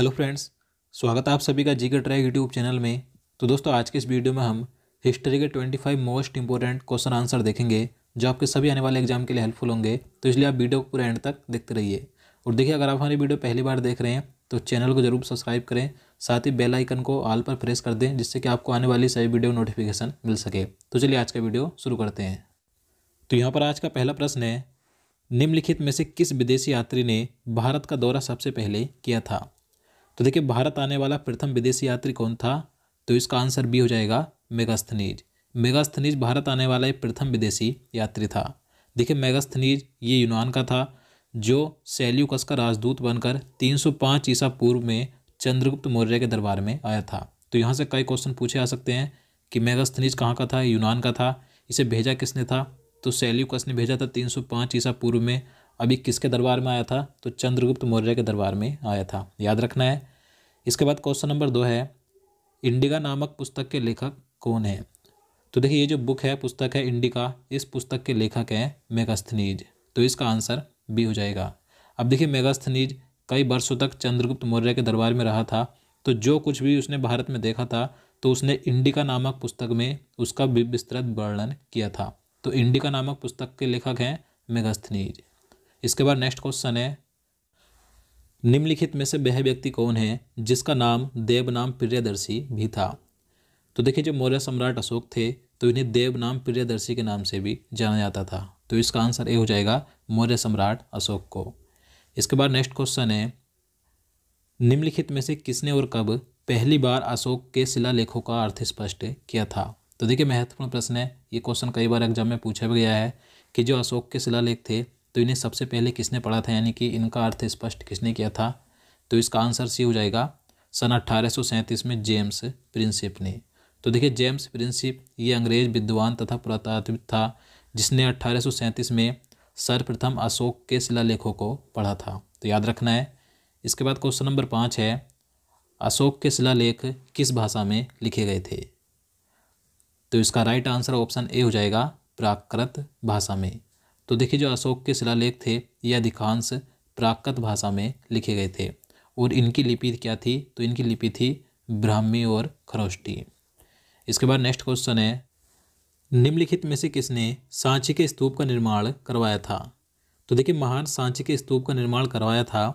hello friends स्वागत है आप सभी का जी के ट्रैक यूट्यूब चैनल में तो दोस्तों आज के इस वीडियो में हम हिस्ट्री के 25 मोस्ट इंपॉर्टेंट क्वेश्चन आंसर देखेंगे जो आपके सभी आने वाले एग्जाम के लिए हेल्पफुल होंगे तो इसलिए आप वीडियो को पूरा एंड तक देखते रहिए और देखिए अगर आप हमारी वीडियो पहली बार देख रहे हैं तो चैनल को जरूर सब्सक्राइब करें साथ ही बेल आइकन को ऑल पर प्रेस कर दें जिससे कि आपको आने वाली सभी वीडियो नोटिफिकेशन मिल सके तो चलिए आज का वीडियो शुरू करते हैं तो यहाँ पर आज का पहला प्रश्न है निम्नलिखित में से किस विदेशी यात्री ने भारत का दौरा सबसे पहले किया था तो देखिए भारत आने वाला प्रथम विदेशी यात्री कौन था तो इसका आंसर बी हो जाएगा मेगास्थनीज मेगास्थनीज भारत आने वाला एक प्रथम विदेशी यात्री था देखिए मेगास्थनीज ये यूनान का था जो सेल्यूकस का राजदूत बनकर 305 ईसा पूर्व में चंद्रगुप्त मौर्य के दरबार में आया था तो यहाँ से कई क्वेश्चन पूछे आ सकते हैं कि मेगास्थनीज कहाँ का था यूनान का था इसे भेजा किसने था तो सेल्यूकस ने भेजा था तीन ईसा पूर्व में अभी किसके दरबार में आया था तो चंद्रगुप्त मौर्य के दरबार में आया था याद रखना है इसके बाद क्वेश्चन नंबर दो है इंडिका नामक पुस्तक के लेखक कौन है तो देखिए ये जो बुक है पुस्तक है इंडिका इस पुस्तक के लेखक हैं मेगास्थनीज तो इसका आंसर बी हो जाएगा अब देखिए मेगास्थनीज कई वर्षों तक चंद्रगुप्त मौर्य के दरबार में रहा था तो जो कुछ भी उसने भारत में देखा था तो उसने इंडिका नामक पुस्तक में उसका विस्तृत वर्णन किया था तो इंडिका नामक पुस्तक के लेखक हैं मेगास्थनीज इसके बाद नेक्स्ट क्वेश्चन है निम्नलिखित में से वह व्यक्ति कौन है जिसका नाम देवनाम प्रियदर्शी भी था तो देखिए जब मौर्य सम्राट अशोक थे तो इन्हें देवनाम प्रियदर्शी के नाम से भी जाना जाता था तो इसका आंसर ए हो जाएगा मौर्य सम्राट अशोक को इसके बाद नेक्स्ट क्वेश्चन है निम्नलिखित में से किसने और कब पहली बार अशोक के शिलालेखों का अर्थ स्पष्ट किया था तो देखिए महत्वपूर्ण प्रश्न है ये क्वेश्चन कई बार एग्जाम में पूछा भी गया है कि जो अशोक के शिलालेख थे तो इन्हें सबसे पहले किसने पढ़ा था यानी कि इनका अर्थ स्पष्ट किसने किया था तो इसका आंसर सी हो जाएगा सन अट्ठारह में जेम्स प्रिंसिप ने तो देखिए जेम्स प्रिंसिप ये अंग्रेज विद्वान तथा पुरातात्व था जिसने अट्ठारह में सर्वप्रथम अशोक के शिलालेखों को पढ़ा था तो याद रखना है इसके बाद क्वेश्चन नंबर पाँच है अशोक के शिलालेख किस भाषा में लिखे गए थे तो इसका राइट आंसर ऑप्शन ए हो जाएगा प्राकृत भाषा में तो देखिए जो अशोक के शिलालेख थे ये अधिकांश प्राकृत भाषा में लिखे गए थे और इनकी लिपि क्या थी तो इनकी लिपि थी ब्राह्मी और खरोष्टी इसके बाद नेक्स्ट क्वेश्चन है निम्नलिखित में से किसने सांची के स्तूप का निर्माण करवाया था तो देखिए महान सांची के स्तूप का निर्माण करवाया था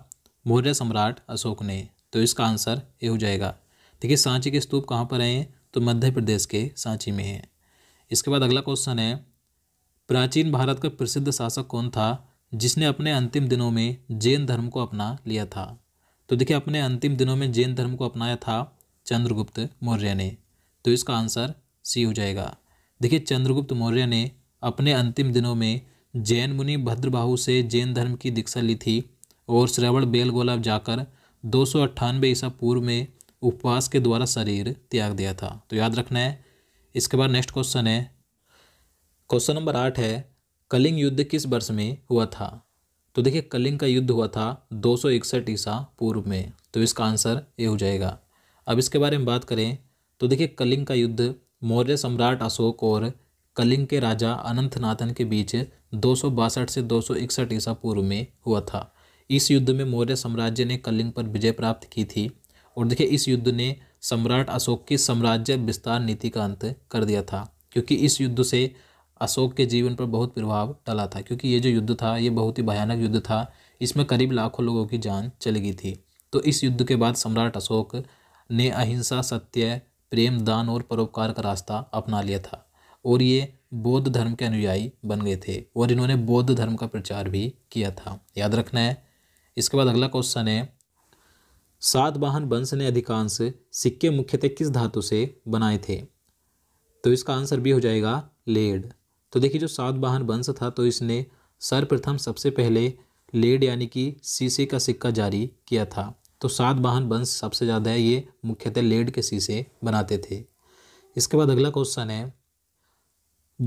मौर्य सम्राट अशोक ने तो इसका आंसर ये हो जाएगा देखिए सांची के स्तूप कहाँ पर हैं तो मध्य प्रदेश के सांची में हैं इसके बाद अगला क्वेश्चन है प्राचीन भारत का प्रसिद्ध शासक कौन था जिसने अपने अंतिम दिनों में जैन धर्म को अपना लिया था तो देखिए अपने अंतिम दिनों में जैन धर्म को अपनाया था चंद्रगुप्त मौर्य ने तो इसका आंसर सी हो जाएगा देखिए चंद्रगुप्त मौर्य ने अपने अंतिम दिनों में जैन मुनि भद्रबाहु से जैन धर्म की दीक्षा ली थी और श्रवण बेलगोला जाकर दो सौ ईसा पूर्व में उपवास के द्वारा शरीर त्याग दिया था तो याद रखना है इसके बाद नेक्स्ट क्वेश्चन है क्वेश्चन नंबर आठ है कलिंग युद्ध किस वर्ष में हुआ था तो देखिए कलिंग का युद्ध हुआ था दो सौ इकसठ ईसा पूर्व में तो इसका आंसर ये हो जाएगा अब इसके बारे में बात करें तो देखिए कलिंग का युद्ध मौर्य सम्राट अशोक और कलिंग के राजा अनंतनाथन के बीच दो से दो ईसा पूर्व में हुआ था इस युद्ध में मौर्य साम्राज्य ने कलिंग पर विजय प्राप्त की थी और देखिए इस युद्ध ने सम्राट अशोक की साम्राज्य विस्तार नीति का अंत कर दिया था क्योंकि इस युद्ध से अशोक के जीवन पर बहुत प्रभाव डाला था क्योंकि ये जो युद्ध था ये बहुत ही भयानक युद्ध था इसमें करीब लाखों लोगों की जान चली गई थी तो इस युद्ध के बाद सम्राट अशोक ने अहिंसा सत्य प्रेम दान और परोपकार का रास्ता अपना लिया था और ये बौद्ध धर्म के अनुयायी बन गए थे और इन्होंने बौद्ध धर्म का प्रचार भी किया था याद रखना है इसके बाद अगला क्वेश्चन है सात वाहन वंश ने अधिकांश सिक्के मुख्यतः किस धातु से बनाए थे तो इसका आंसर भी हो जाएगा लेड तो देखिए जो सात वाहन वंश था तो इसने सर्वप्रथम सबसे पहले लेड यानी कि शीशे का सिक्का जारी किया था तो सात वाहन वंश सबसे ज़्यादा है ये मुख्यतः लेड के शीशे बनाते थे इसके बाद अगला क्वेश्चन है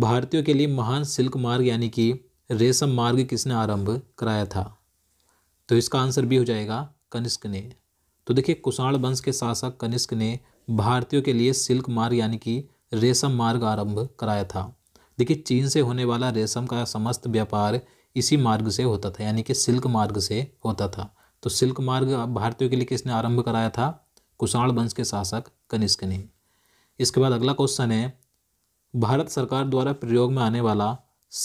भारतीयों के लिए महान सिल्क मार्ग यानी कि रेशम मार्ग किसने आरंभ कराया था तो इसका आंसर भी हो जाएगा कनिष्क ने तो देखिए कुषाण वंश के शासक कनिष्क ने भारतीयों के लिए सिल्क मार्ग यानी कि रेशम मार्ग आरंभ कराया था देखिए चीन से होने वाला रेशम का समस्त व्यापार इसी मार्ग से होता था यानी कि सिल्क मार्ग से होता था तो सिल्क मार्ग भारतीयों के लिए किसने आरंभ कराया था कुषाण वंश के शासक कनिष्क ने इसके बाद अगला क्वेश्चन है भारत सरकार द्वारा प्रयोग में आने वाला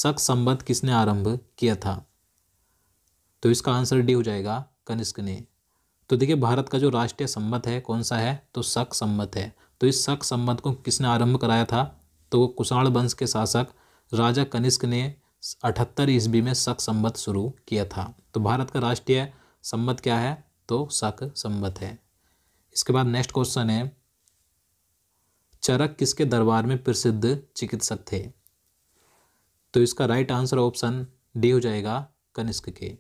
शक संबंध किसने आरंभ किया था तो इसका आंसर डी हो जाएगा कनिष्क ने तो देखिए भारत का जो राष्ट्रीय संबंध है कौन सा है तो शक संबंध है तो इस शक संबंध को किसने आरंभ कराया था तो कुषाण वंश के शासक राजा कनिष्क ने अठहत्तर ईस्वी में शक संबत शुरू किया था तो भारत का राष्ट्रीय संबत क्या है तो शक संबत है इसके बाद नेक्स्ट क्वेश्चन है चरक किसके दरबार में प्रसिद्ध चिकित्सक थे तो इसका राइट आंसर ऑप्शन डी हो जाएगा कनिष्क के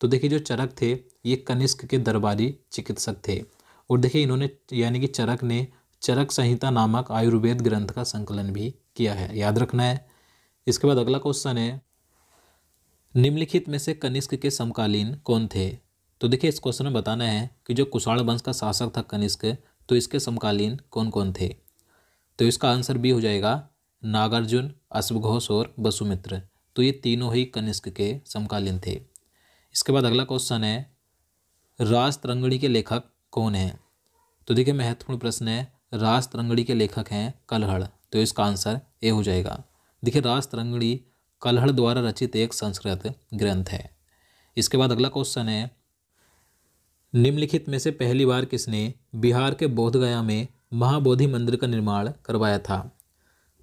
तो देखिए जो चरक थे ये कनिष्क के दरबारी चिकित्सक थे और देखिए इन्होंने यानी कि चरक ने चरक संहिता नामक आयुर्वेद ग्रंथ का संकलन भी किया है याद रखना है इसके बाद अगला क्वेश्चन है निम्नलिखित में से कनिष्क के समकालीन कौन थे तो देखिए इस क्वेश्चन में बताना है कि जो कुशाण वंश का शासक था कनिष्क तो इसके समकालीन कौन कौन थे तो इसका आंसर बी हो जाएगा नागार्जुन अश्वघोष और वसुमित्र तो ये तीनों ही कनिष्क के समकालीन थे इसके बाद अगला क्वेश्चन है राज तरंगड़ी के लेखक कौन हैं तो देखिए महत्वपूर्ण प्रश्न है राज तरंगड़ी के लेखक हैं कलहड़ तो इसका आंसर ए हो जाएगा देखिए राज तरंगड़ी कलहड़ द्वारा रचित एक संस्कृत ग्रंथ है इसके बाद अगला क्वेश्चन है निम्नलिखित में से पहली बार किसने बिहार के बोधगया में महाबोधि मंदिर का निर्माण करवाया था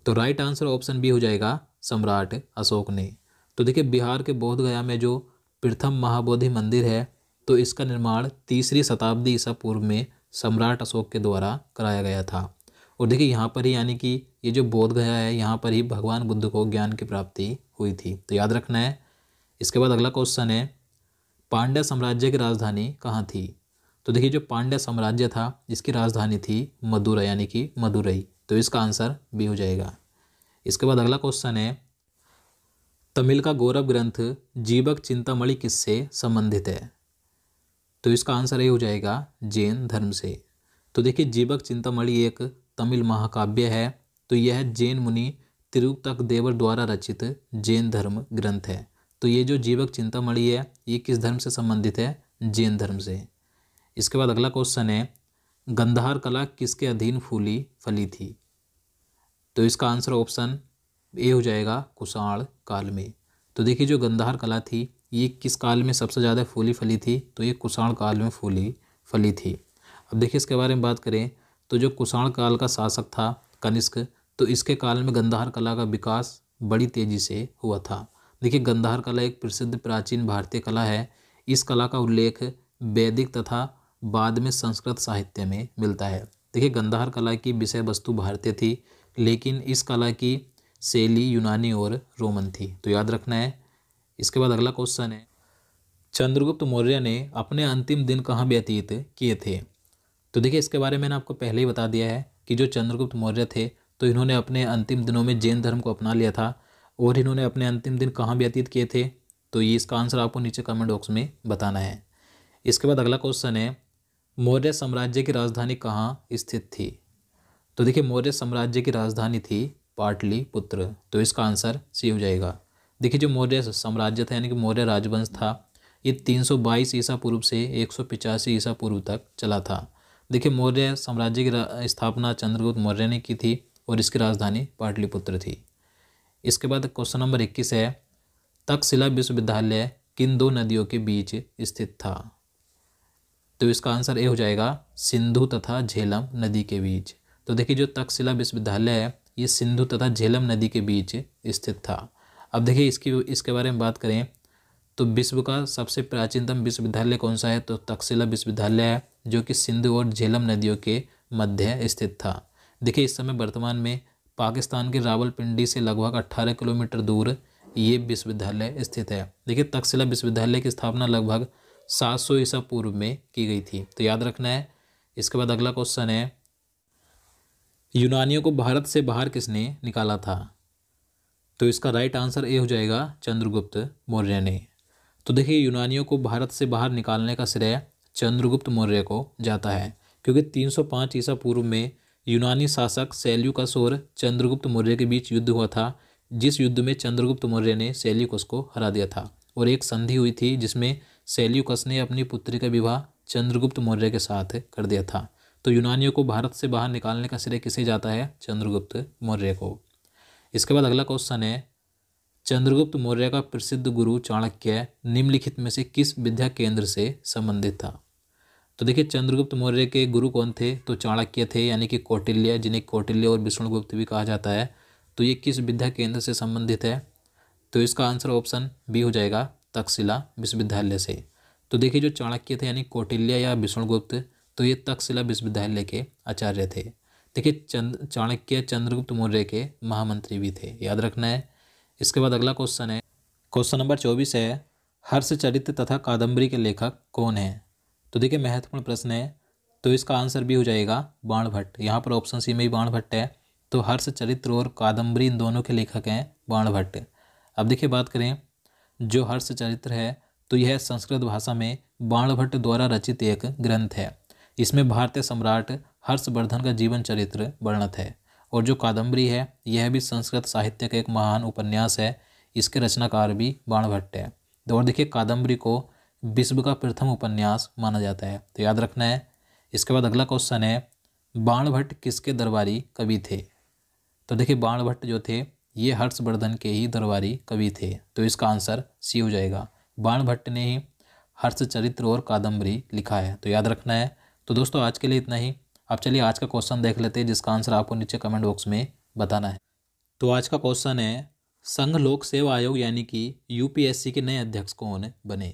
तो राइट आंसर ऑप्शन बी हो जाएगा सम्राट अशोक ने तो देखिए बिहार के बोधगया में जो प्रथम महाबोधि मंदिर है तो इसका निर्माण तीसरी शताब्दी ईसा पूर्व में सम्राट अशोक के द्वारा कराया गया था और देखिए यहाँ पर ही यानी कि ये जो बोध गया है यहाँ पर ही भगवान बुद्ध को ज्ञान की प्राप्ति हुई थी तो याद रखना है इसके बाद अगला क्वेश्चन है पांड्य साम्राज्य की राजधानी कहाँ थी तो देखिए जो पांड्य साम्राज्य था इसकी राजधानी थी मदुरा यानी कि मदुरई तो इसका आंसर बी हो जाएगा इसके बाद अगला क्वेश्चन है तमिल का गौरव ग्रंथ जीवक चिंतामणि किससे संबंधित है तो इसका आंसर ये हो जाएगा जैन धर्म से तो देखिए जीवक चिंतामणि एक तमिल महाकाव्य है तो यह जैन मुनि तिरुपतक देवर द्वारा रचित जैन धर्म ग्रंथ है तो ये जो जीवक चिंतामणि है ये किस धर्म से संबंधित है जैन धर्म से इसके बाद अगला क्वेश्चन है गंधार कला किसके अधीन फूली फली थी तो इसका आंसर ऑप्शन ए हो जाएगा कुषाण काल में तो देखिए जो गंधार कला थी ये किस काल में सबसे ज़्यादा फूली फली थी तो ये कुषाण काल में फूली फली थी अब देखिए इसके बारे में बात करें तो जो कुषाण काल का शासक था कनिष्क तो इसके काल में गंधार कला का विकास बड़ी तेज़ी से हुआ था देखिए गंधार कला एक प्रसिद्ध प्राचीन भारतीय कला है इस कला का उल्लेख वैदिक तथा बाद में संस्कृत साहित्य में मिलता है देखिए गंधार कला की विषय वस्तु भारतीय थी लेकिन इस कला की शैली यूनानी और रोमन थी तो याद रखना है इसके बाद अगला क्वेश्चन है चंद्रगुप्त मौर्य ने अपने अंतिम दिन कहाँ व्यतीत किए थे तो देखिए इसके बारे में मैंने आपको पहले ही बता दिया है कि जो चंद्रगुप्त मौर्य थे तो इन्होंने अपने अंतिम दिनों में जैन धर्म को अपना लिया था और इन्होंने अपने अंतिम दिन कहाँ व्यतीत किए थे तो ये इसका आंसर आपको नीचे कमेंट बॉक्स में बताना है इसके बाद अगला क्वेश्चन है मौर्य साम्राज्य की राजधानी कहाँ स्थित थी तो देखिए मौर्य साम्राज्य की राजधानी थी पुत्र तो इसका आंसर सी हो जाएगा देखिए जो मौर्य साम्राज्य था यानी कि मौर्य राजवंश था ये 322 ईसा पूर्व से एक ईसा पूर्व तक चला था देखिए मौर्य साम्राज्य की स्थापना चंद्रगुप्त मौर्य ने की थी और इसकी राजधानी पाटलिपुत्र थी इसके बाद क्वेश्चन नंबर इक्कीस है तकशिला विश्वविद्यालय किन दो नदियों के बीच स्थित था तो इसका आंसर ये हो जाएगा सिंधु तथा झेलम नदी के बीच तो देखिए जो तकशिला विश्वविद्यालय है ये सिंधु तथा झेलम नदी के बीच स्थित था अब देखिए इसकी इसके बारे में बात करें तो विश्व का सबसे प्राचीनतम विश्वविद्यालय कौन सा है तो तक्षशिला विश्वविद्यालय है जो कि सिंधु और झेलम नदियों के मध्य स्थित था देखिए इस समय वर्तमान में पाकिस्तान के रावलपिंडी से लगभग अट्ठारह किलोमीटर दूर ये विश्वविद्यालय स्थित है देखिए तक्षशिला विश्वविद्यालय की स्थापना लगभग सात सौ ईसा पूर्व में की गई थी तो याद रखना है इसके बाद अगला क्वेश्चन है यूनानियों को भारत से बाहर किसने निकाला था तो इसका राइट आंसर ए हो जाएगा चंद्रगुप्त मौर्य ने तो देखिए यूनानियों को भारत से बाहर निकालने का श्रेय चंद्रगुप्त मौर्य को जाता है क्योंकि 305 ईसा पूर्व में यूनानी शासक सेल्यूकस और चंद्रगुप्त मौर्य के बीच युद्ध हुआ था जिस युद्ध में चंद्रगुप्त मौर्य ने सेल्यूकस को हरा दिया था और एक संधि हुई थी जिसमें सेल्यूकस ने अपनी पुत्री का विवाह चंद्रगुप्त मौर्य के साथ कर दिया था तो यूनानियों को भारत से बाहर निकालने का श्रेय किसे जाता है चंद्रगुप्त मौर्य को इसके बाद अगला क्वेश्चन है चंद्रगुप्त मौर्य का प्रसिद्ध गुरु चाणक्य निम्नलिखित में से किस विद्या केंद्र से संबंधित था तो देखिए चंद्रगुप्त मौर्य के गुरु कौन थे तो चाणक्य थे यानी कि कौटिल्य जिन्हें कौटिल्य और विष्णुगुप्त भी कहा जाता है तो ये किस विद्या केंद्र से संबंधित है तो इसका आंसर ऑप्शन बी हो जाएगा तक्षशिला विश्वविद्यालय से तो देखिए जो चाणक्य थे यानी कौटिल्य या विष्णुगुप्त तो ये तक्षशिला विश्वविद्यालय के आचार्य थे देखिए चंद चाणक्य चंद्रगुप्त मौर्य के महामंत्री भी थे याद रखना है इसके बाद अगला क्वेश्चन है क्वेश्चन नंबर चौबीस है चरित्र तथा कादम्बरी के लेखक कौन हैं तो देखिए महत्वपूर्ण प्रश्न है तो इसका आंसर भी हो जाएगा बाण भट्ट यहाँ पर ऑप्शन सी में ही बाण भट्ट है तो हर्ष चरित्र और कादम्बरी इन दोनों के लेखक हैं बाण भट्ट अब देखिए बात करें जो हर्ष चरित्र है तो यह संस्कृत भाषा में बाण भट्ट द्वारा रचित एक ग्रंथ है इसमें भारतीय सम्राट हर्षवर्धन का जीवन चरित्र वर्णित है और जो कादम्बरी है यह भी संस्कृत साहित्य का एक महान उपन्यास है इसके रचनाकार भी बाण भट्ट है तो और देखिए कादम्बरी को विश्व का प्रथम उपन्यास माना जाता है तो याद रखना है इसके बाद अगला क्वेश्चन है बाण भट्ट किसके दरबारी कवि थे तो देखिए बाण भट्ट जो थे ये हर्षवर्धन के ही दरबारी कवि थे तो इसका आंसर सी हो जाएगा बाण भट्ट ने ही हर्ष चरित्र और कादम्बरी लिखा है तो याद रखना है तो दोस्तों आज के लिए इतना ही अब चलिए आज का क्वेश्चन देख लेते हैं जिसका आंसर आपको नीचे कमेंट बॉक्स में बताना है तो आज का क्वेश्चन है संघ लोक सेवा आयोग यानी कि यूपीएससी के नए अध्यक्ष कौन बने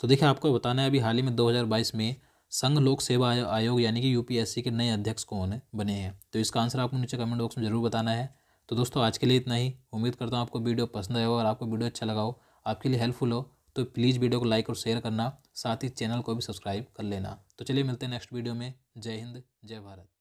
तो देखिए आपको बताना है अभी हाल ही में 2022 में संघ लोक सेवा आयोग यानी कि यूपीएससी के नए अध्यक्ष कौन बने हैं तो इसका आंसर आपको नीचे कमेंट बॉक्स में जरूर बताना है तो दोस्तों आज के लिए इतना ही उम्मीद करता हूँ आपको वीडियो पसंद आएगा और आपको वीडियो अच्छा लगा हो आपके लिए हेल्पफुल हो तो प्लीज़ वीडियो को लाइक और शेयर करना साथ ही चैनल को भी सब्सक्राइब कर लेना तो चलिए मिलते हैं नेक्स्ट वीडियो में जय हिंद जय भारत